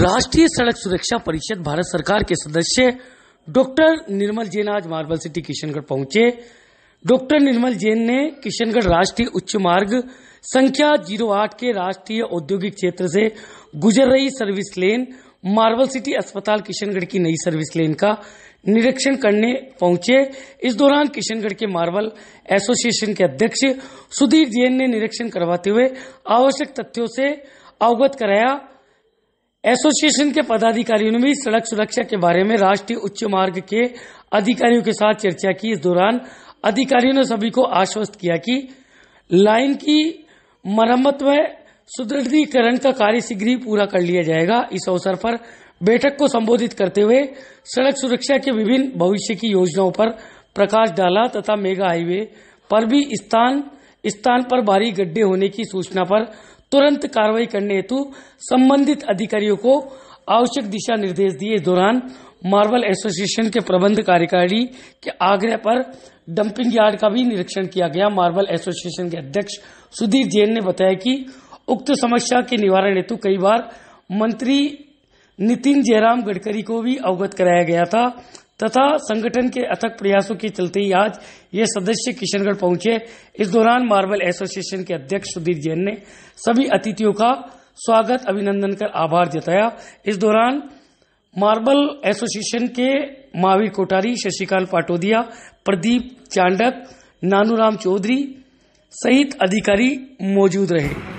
राष्ट्रीय सड़क सुरक्षा परिषद भारत सरकार के सदस्य डॉक्टर निर्मल जैन आज मार्बल सिटी किशनगढ़ पहुंचे डॉक्टर निर्मल जैन ने किशनगढ़ राष्ट्रीय उच्च मार्ग संख्या 08 के राष्ट्रीय औद्योगिक क्षेत्र से गुजर रही सर्विस लेन मार्बल सिटी अस्पताल किशनगढ़ की नई सर्विस लेन का निरीक्षण करने पहुंचे इस दौरान किशनगढ़ के मार्बल एसोसिएशन के अध्यक्ष सुधीर जैन ने निरीक्षण करवाते हुए आवश्यक तथ्यों से अवगत कराया एसोसिएशन के पदाधिकारियों ने भी सड़क सुरक्षा के बारे में राष्ट्रीय उच्च मार्ग के अधिकारियों के साथ चर्चा की इस दौरान अधिकारियों ने सभी को आश्वस्त किया कि लाइन की मरम्मत व सुदृढ़ीकरण का कार्य शीघ्र ही पूरा कर लिया जाएगा इस अवसर पर बैठक को संबोधित करते हुए सड़क सुरक्षा के विभिन्न भविष्य की योजनाओं पर प्रकाश डाला तथा मेगा हाईवे पर भी स्थान स्थान पर भारी गड्ढे होने की सूचना पर तुरंत कार्रवाई करने हेतु संबंधित अधिकारियों को आवश्यक दिशा निर्देश दिए इस दौरान मार्बल एसोसिएशन के प्रबंध कार्यकारी के आग्रह पर डंपिंग यार्ड का भी निरीक्षण किया गया मार्बल एसोसिएशन के अध्यक्ष सुधीर जैन ने बताया कि उक्त समस्या के निवारण हेतु कई बार मंत्री नितिन जयराम गडकरी को भी अवगत कराया गया था तथा संगठन के अथक प्रयासों के चलते ही आज ये सदस्य किशनगढ़ पहुंचे इस दौरान मार्बल एसोसिएशन के अध्यक्ष सुधीर जैन ने सभी अतिथियों का स्वागत अभिनंदन कर आभार जताया इस दौरान मार्बल एसोसिएशन के महावीर कोटारी शशिकांत पाटोदिया प्रदीप चांडक नानूराम चौधरी सहित अधिकारी मौजूद रहे